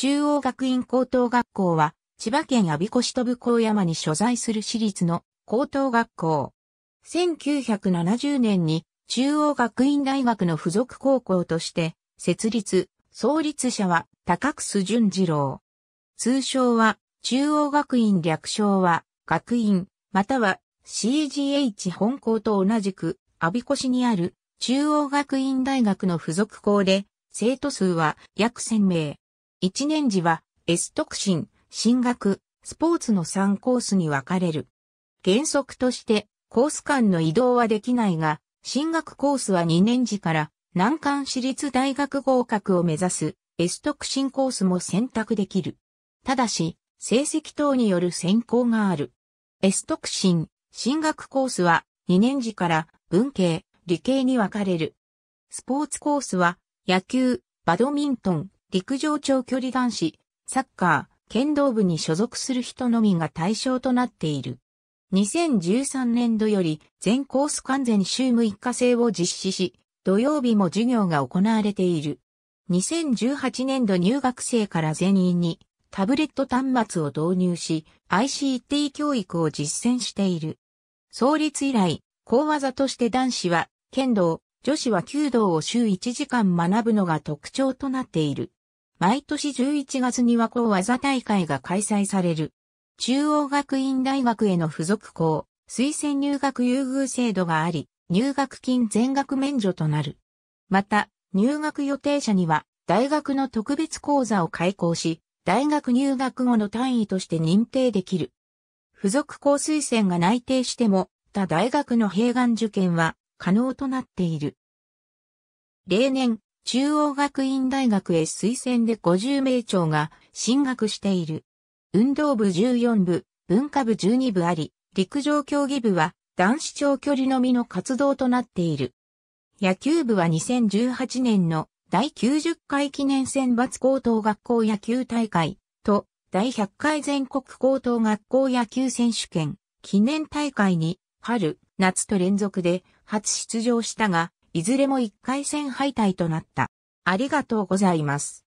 中央学院高等学校は、千葉県阿鼻子市飛ぶ高山に所在する私立の高等学校。1970年に中央学院大学の付属高校として設立、創立者は高楠淳次郎。通称は中央学院略称は学院、または CGH 本校と同じく、阿鼻子市にある中央学院大学の付属校で、生徒数は約1000名。一年時は S 特進、進学、スポーツの3コースに分かれる。原則としてコース間の移動はできないが、進学コースは2年時から難関私立大学合格を目指す S 特進コースも選択できる。ただし、成績等による選考がある。S 特進、進学コースは2年時から文系、理系に分かれる。スポーツコースは野球、バドミントン、陸上長距離男子、サッカー、剣道部に所属する人のみが対象となっている。2013年度より全コース完全週6日制を実施し、土曜日も授業が行われている。2018年度入学生から全員にタブレット端末を導入し、ICT 教育を実践している。創立以来、高技として男子は剣道、女子は弓道を週1時間学ぶのが特徴となっている。毎年11月にこう技大会が開催される。中央学院大学への付属校、推薦入学優遇制度があり、入学金全額免除となる。また、入学予定者には、大学の特別講座を開講し、大学入学後の単位として認定できる。付属校推薦が内定しても、他大学の併願受験は可能となっている。例年、中央学院大学へ推薦で50名長が進学している。運動部14部、文化部12部あり、陸上競技部は男子長距離のみの活動となっている。野球部は2018年の第90回記念選抜高等学校野球大会と第100回全国高等学校野球選手権記念大会に春、夏と連続で初出場したが、いずれも1回戦敗退となった。ありがとうございます。